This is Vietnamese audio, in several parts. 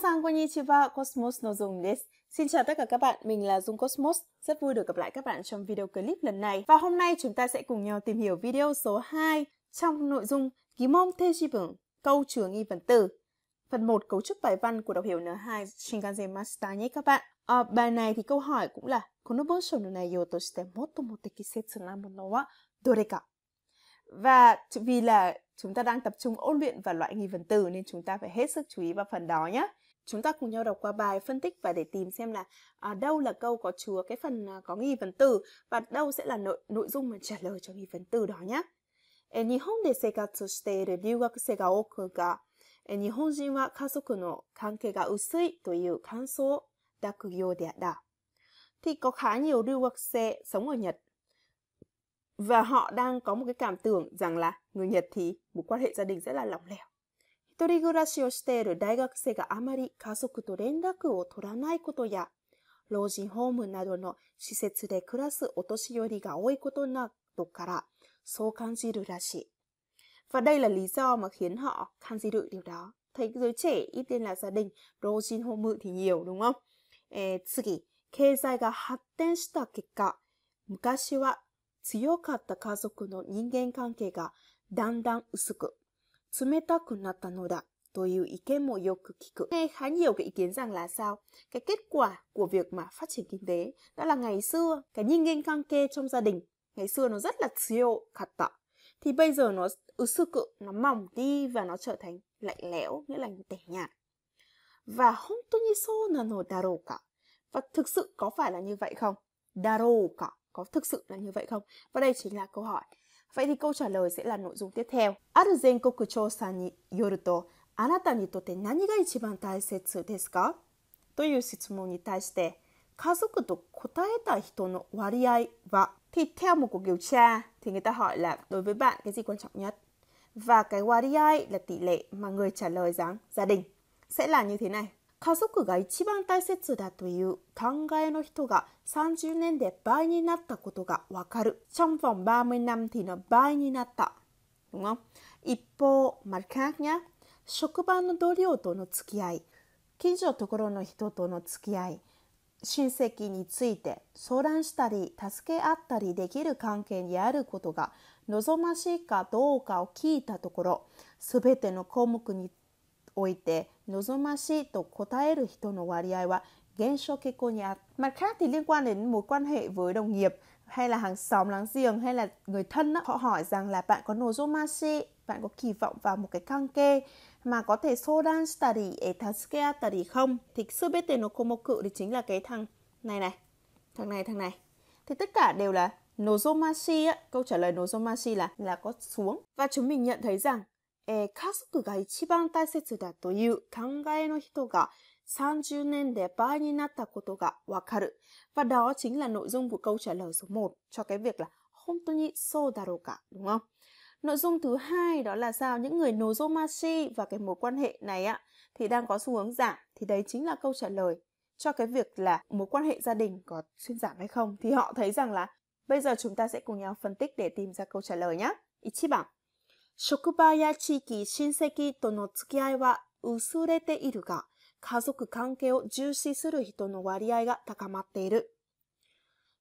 さん、こんにちは。Cosmos no Dung です。Xin chào tất cả các bạn, mình là Dung Cosmos. Rất vui được gặp lại các bạn trong video clip lần này. Và hôm nay chúng ta sẽ cùng nhau tìm hiểu video số 2 trong nội dung Ký mông thê chi câu chứa nghi vấn từ. Phần 1 cấu trúc bài văn của đọc hiểu N2 Shinkansen Master nhé các bạn. À, bài này thì câu hỏi cũng là この文章の内容として最も適切なものはどれか và vì là chúng ta đang tập trung ôn luyện vào loại nghi vấn từ nên chúng ta phải hết sức chú ý vào phần đó nhé chúng ta cùng nhau đọc qua bài phân tích và để tìm xem là à, đâu là câu có chứa cái phần à, có nghi vấn từ và đâu sẽ là nội nội dung mà trả lời cho nghi vấn từ đó nhé. え日本で生活している留学生が多くが、え日本人は家族の関係が薄いという感想を抱くようであだ。Thì có khá nhiều lưu học sinh sống ở Nhật và họ đang có một cái cảm tưởng rằng là người Nhật thì mối quan hệ gia đình rất là lỏng lẻo. 一人暮らしをしている大学生があまり家族と連絡を取らないことや、老人ホームなどの施設で暮らすお年寄りが多いことなどから、そう感じるらしい。Và đây là lý do mà khiến họ a n i điều đó. Thấy giới trẻ ít ê n l gia đình, rojin h m thì nhiều đúng không? え次、経済が発展した結果、昔は強かった家族の人間関係がだんだん薄く、Tôi ý kiến một yêu cực kỳ cự. Nghe khá nhiều cái ý kiến rằng là sao? Cái kết quả của việc mà phát triển kinh tế đó là ngày xưa cái nhân nghiên căng kê trong gia đình ngày xưa nó rất là siêu khát tạ thì bây giờ nó ứ ừ, sư cự nó mỏng đi và nó trở thành lạnh lẽo nghĩa là tẻ nhạt và không tốt như so là nổi daro cả và thực sự có phải là như vậy không daro cả có thực sự là như vậy không và đây chính là câu hỏi Vậy thì câu trả lời sẽ là nội dung tiếp theo. ある全国調査によると、あなたにとって何が一番大切ですかという質問に対して、家族と答えた人の割合は Thì theo một cuộc điều tra, thì người ta hỏi là đối với bạn cái gì quan trọng nhất? Và cái wadi là tỷ lệ mà người trả lời rằng gia đình sẽ là như thế này. 家族が一番大切だという考えの人が30年で倍になったことがわかる。チャンフ g ン・バーム・30 năm 倍になった。一方、職場の同僚との付き合い、近所ところの人との付き合い、親戚について相談したり助け合ったりできる関係にあることが望ましいかどうかを聞いたところすべての項目において望ましいと答える人の割合は減少傾向 nhạt. Mặt khác thì liên quan đến mối quan hệ với đồng nghiệp hay là hàng xóm láng giềng hay là người thân đó, họ hỏi rằng là bạn có nozomashi, bạn có kỳ vọng vào một cái căng kê mà có thể sodan study e tasuke atari không? Thì biết subete no komoku thì chính là cái thằng này này, thằng này thằng này. Thì tất cả đều là nozomashi á, câu trả lời nozomashi là là có xuống. Và chúng mình nhận thấy rằng えー、家族が一番大切だという考えの人が30年 để Và đó chính là nội dung của câu trả lời số 1 cho cái việc là hontoni so daro ka, đúng không? Nội dung thứ hai đó là sao những người nozomashi và cái mối quan hệ này ạ thì đang có xu hướng giảm thì đấy chính là câu trả lời cho cái việc là mối quan hệ gia đình có suy giảm hay không thì họ thấy rằng là bây giờ chúng ta sẽ cùng nhau phân tích để tìm ra câu trả lời nhé. bảng 職場や地域、親戚との付き合いは薄れているが、家族関係を重視する人の割合が高まっている。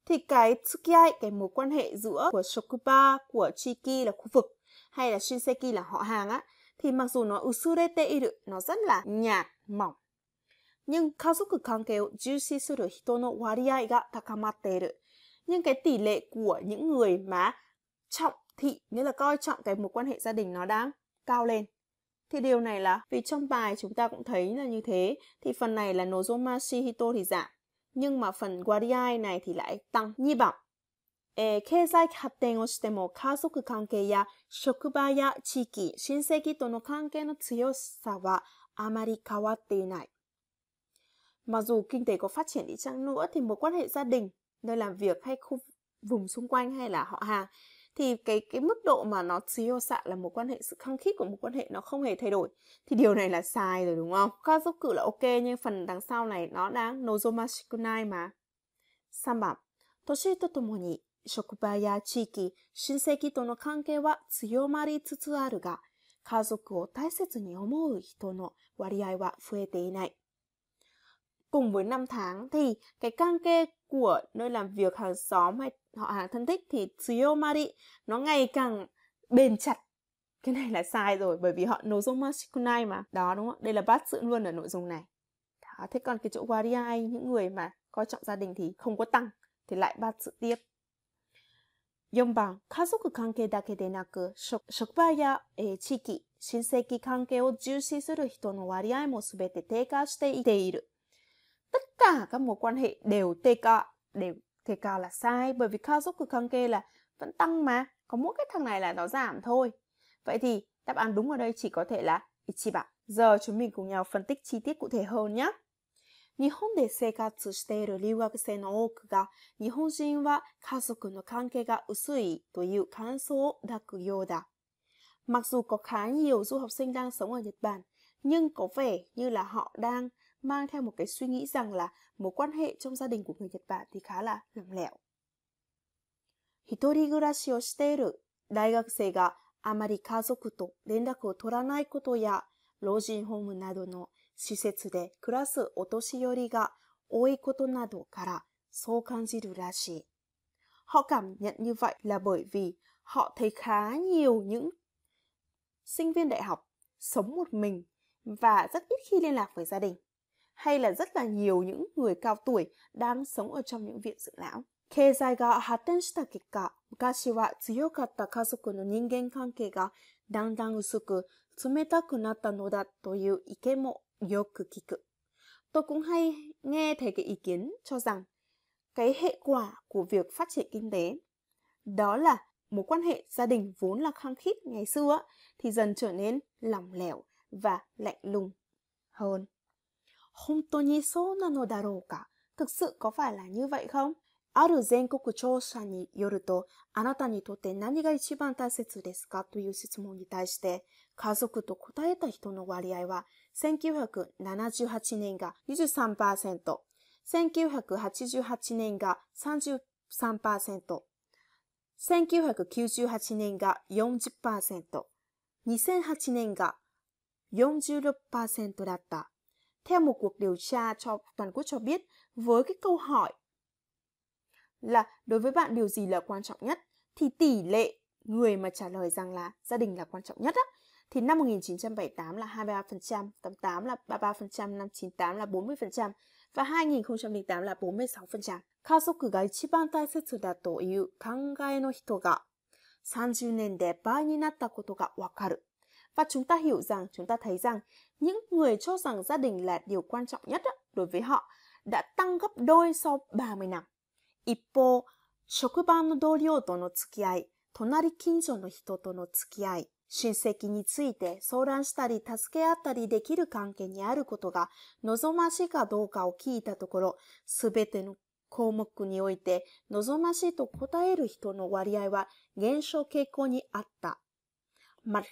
Thì cái tsukiai, cái mối quan hệ giữa của shokuba, của chiki là khu vực, hay là shinseki là họ hàng á, thì mặc dù nó usurete iru, nó rất là nhạt, mỏng. Nhưng kazoku kankei o jushi suru hito no wariai ga takamatte iru. Nhưng cái tỷ lệ của những người mà trọng thị nghĩa là coi trọng cái mối quan hệ gia đình nó đang cao lên thì điều này là vì trong bài chúng ta cũng thấy là như thế thì phần này là nozoma shihito thì giảm dạ, nhưng mà phần guardiai này thì lại tăng nhi bọng えー、経済発展をしても家族関係や職場や地域、親戚との関係の強さはあまり変わっていない。Mặc dù kinh tế có phát triển đi chăng nữa thì mối quan hệ gia đình, nơi làm việc hay khu vùng xung quanh hay là họ hàng thì cái cái mức độ mà nó xíu xạ là một quan hệ sự khăng khít của một quan hệ nó không hề thay đổi thì điều này là sai rồi đúng không? Các dốc cử là ok nhưng phần đằng sau này nó đang nozomashikunai mà. bạn. 3番年とともに職場や地域、親戚との関係は強まりつつあるが、家族を大切に思う人の割合は増えていない。Cùng với năm tháng thì cái căng kê của nơi làm việc hàng xóm hay họ hàng thân thích thì tsuyomari nó ngày càng bền chặt cái này là sai rồi bởi vì họ nozoma shikunai mà đó đúng không đây là bắt sự luôn ở nội dung này đó thế còn cái chỗ wariai những người mà coi trọng gia đình thì không có tăng thì lại bát sự tiếp 4番、家族関係だけでなく、職場や、えー、地域、親戚関係を重視する人の割合もすべて低下していている。tất cả các mối quan hệ đều cọ, đều thể TK là sai bởi vì cao kazoku kê là vẫn tăng mà có mỗi cái thằng này là nó giảm thôi vậy thì đáp án đúng ở đây chỉ có thể là ichiba giờ chúng mình cùng nhau phân tích chi tiết cụ thể hơn nhé Mặc dù có khá nhiều du học sinh đang sống ở Nhật Bản, nhưng có vẻ như là họ đang mang theo một cái suy nghĩ rằng là mối quan hệ trong gia đình của người Nhật Bản thì khá là lỏng lẻo. Hitori gurashi o shiteru daigakusei ga amari kazoku to renraku o toranai koto ya 老人ホームなどの施設で暮らすお年寄りが多いことなどからそう感じるらしい。Họ cảm nhận như vậy là bởi vì họ thấy khá nhiều những sinh viên đại học sống một mình và rất ít khi liên lạc với gia đình hay là rất là nhiều những người cao tuổi đang sống ở trong những viện dưỡng lão. 経済が発展した結果、昔は強かった家族の人間関係がだんだん薄く冷たくなったのだという意見もよく聞く。Tôi cũng hay nghe thấy cái ý kiến cho rằng cái hệ quả của việc phát triển kinh tế đó là mối quan hệ gia đình vốn là khăng khít ngày xưa thì dần trở nên lỏng lẻo và lạnh lùng hơn. thực sự có phải là như vậy không? ある全国調査によると、あなたにとって何が一番大切ですかという質問に対して、家族と答えた人の割合は、1978年が23%、1988年が33%、1998年が40%、2008年が46%だった。Theo một cuộc điều tra cho toàn quốc cho biết, với cái câu hỏi là đối với bạn điều gì là quan trọng nhất thì tỷ lệ người mà trả lời rằng là gia đình là quan trọng nhất á, thì năm 1978 là 23%, 88 là 33%, năm 98 là 40% và 2008là 46%. 家族が一番大切だという考えの人が30年で倍になったことがわかる。và chúng ta hiểu rằng, chúng ta thấy rằng những người cho rằng gia đình là điều quan trọng nhất đối với họ đã tăng gấp đôi sau 30 năm. 一方、職場の同僚との付き合い、隣近所の人との付き合い、親戚について相談したり助け合ったりできる関係にあることが望ましいかどうかを聞いたところ、すべての項目において望ましいと答える人の割合は減少傾向にあった。Mặt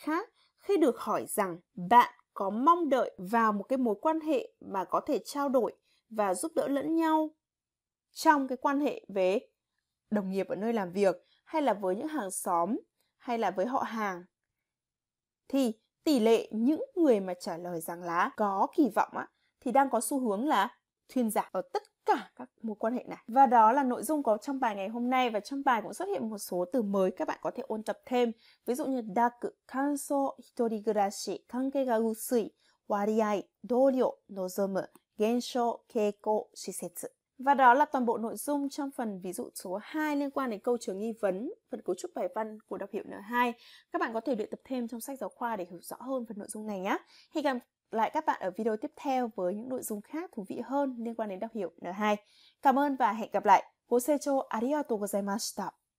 khi được hỏi rằng bạn có mong đợi vào một cái mối quan hệ mà có thể trao đổi và giúp đỡ lẫn nhau trong cái quan hệ với đồng nghiệp ở nơi làm việc hay là với những hàng xóm hay là với họ hàng thì tỷ lệ những người mà trả lời rằng là có kỳ vọng á thì đang có xu hướng là thuyên giảm ở tất cả các mối quan hệ này. Và đó là nội dung có trong bài ngày hôm nay và trong bài cũng xuất hiện một số từ mới các bạn có thể ôn tập thêm. Ví dụ như daku, kanso, hitorigurashi, kanke ga usui, wariai, doryo, nozomu, gensho, keiko, shisetsu. Và đó là toàn bộ nội dung trong phần ví dụ số 2 liên quan đến câu trường nghi vấn, phần cấu trúc bài văn của đọc hiệu N2. Các bạn có thể luyện tập thêm trong sách giáo khoa để hiểu rõ hơn phần nội dung này nhé. Hẹn gặp lại các bạn ở video tiếp theo với những nội dung khác thú vị hơn liên quan đến đọc hiểu N2. Cảm ơn và hẹn gặp lại. ご清聴ありがとうございました。